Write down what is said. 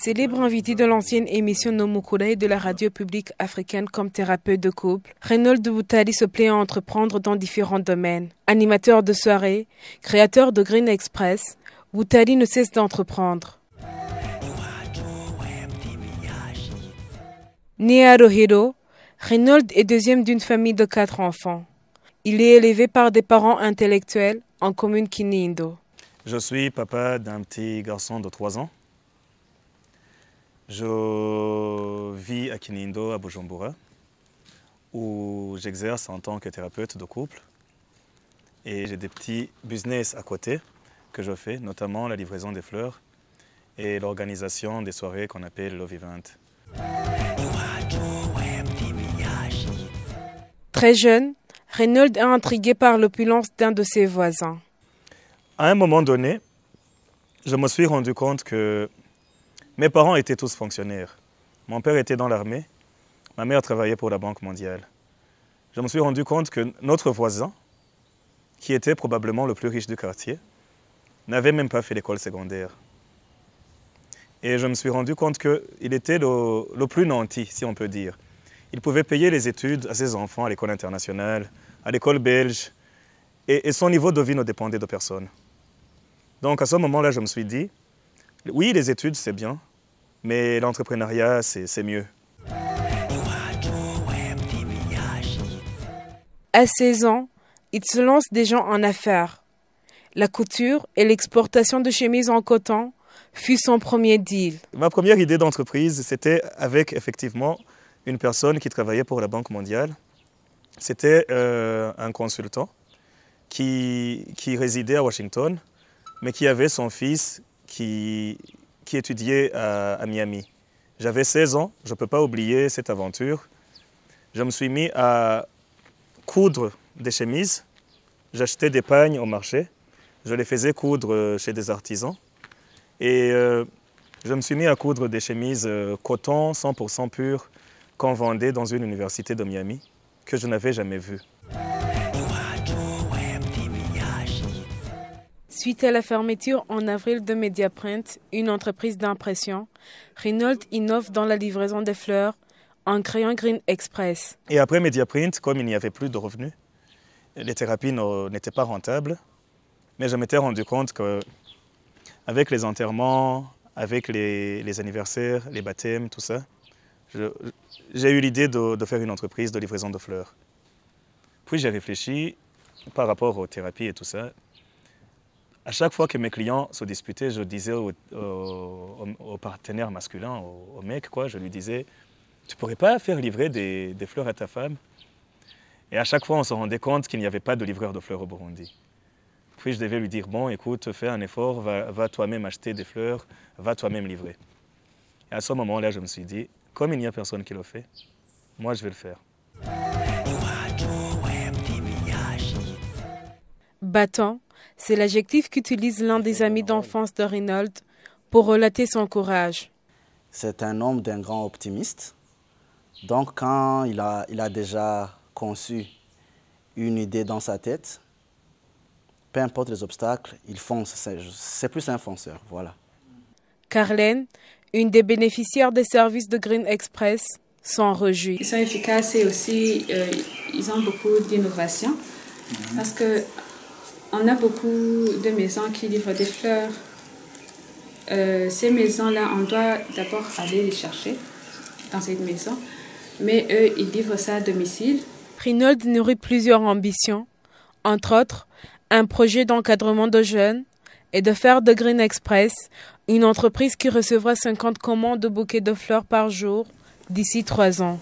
Célèbre invité de l'ancienne émission Nomukurai de la radio publique africaine comme thérapeute de couple, Reynold Boutali se plaît à entreprendre dans différents domaines. Animateur de soirée, créateur de Green Express, Boutali ne cesse d'entreprendre. Né à Rohiro, Reynold est deuxième d'une famille de quatre enfants. Il est élevé par des parents intellectuels en commune Kinindo. Je suis papa d'un petit garçon de trois ans je vis à Kinindo, à Bujumbura, où j'exerce en tant que thérapeute de couple. Et j'ai des petits business à côté que je fais, notamment la livraison des fleurs et l'organisation des soirées qu'on appelle Love Event. Très jeune, Reynold est intrigué par l'opulence d'un de ses voisins. À un moment donné, je me suis rendu compte que mes parents étaient tous fonctionnaires. Mon père était dans l'armée, ma mère travaillait pour la Banque mondiale. Je me suis rendu compte que notre voisin, qui était probablement le plus riche du quartier, n'avait même pas fait l'école secondaire. Et je me suis rendu compte qu'il était le, le, plus nanti, si on peut dire. Il pouvait payer les études à ses enfants à l'école internationale, à l'école belge, et, et, son niveau de vie ne dépendait de personne. Donc à ce moment-là, je me suis dit, oui, les études, c'est bien, mais l'entrepreneuriat, c'est mieux. À 16 ans, il se lance des gens en affaires. La couture et l'exportation de chemises en coton fut son premier deal. Ma première idée d'entreprise, c'était avec effectivement une personne qui travaillait pour la Banque mondiale. C'était euh, un consultant qui, qui résidait à Washington, mais qui avait son fils qui, qui étudiait à, Miami. J'avais 16 ans, je ne peux pas oublier cette aventure. Je me suis mis à coudre des chemises. J'achetais des pagnes au marché. Je les faisais coudre chez des artisans. Et euh, je me suis mis à coudre des chemises euh, coton 100% pur qu'on vendait dans une université de Miami que je n'avais jamais vue. Suite à la fermeture en avril de Mediaprint, une entreprise d'impression, Reynolds innove dans la livraison des fleurs en créant Green Express. Et après Mediaprint, comme il n'y avait plus de revenus, les thérapies n'étaient pas rentables. Mais je m'étais rendu compte que avec les enterrements, avec les, anniversaires, les baptêmes, tout ça, j'ai eu l'idée de faire une entreprise de livraison de fleurs. Puis j'ai réfléchi par rapport aux thérapies et tout ça. À chaque fois que mes clients se disputaient, je disais au, partenaire masculin, au, mec, quoi, je lui disais, tu pourrais pas faire livrer des, fleurs à ta femme Et à chaque fois, on se rendait compte qu'il n'y avait pas de livreur de fleurs au Burundi. Puis je devais lui dire, bon, écoute, fais un effort, va, va toi-même acheter des fleurs, va toi-même livrer. Et à ce moment-là, je me suis dit, comme il n'y a personne qui le fait, moi je vais le faire. Battant, c'est l'adjectif qu'utilise l'un des amis d'enfance de Reynolds pour relater son courage. C'est un homme d'un grand optimiste. Donc quand il a, il a déjà conçu une idée dans sa tête, peu importe les obstacles, il fonce. C'est plus un fonceur, voilà. Carlène, une des bénéficiaires des services de Green Express, s'en réjouit. Ils sont efficaces et aussi euh, ils ont beaucoup d'innovation. Parce que on a beaucoup de maisons qui livrent des fleurs. Euh, ces maisons-là, on doit d'abord aller les chercher dans cette maison, mais eux, ils livrent ça à domicile. Prinold nourrit plusieurs ambitions, entre autres un projet d'encadrement de jeunes et de faire de Green Express une entreprise qui recevra 50 commandes de bouquets de fleurs par jour d'ici trois ans.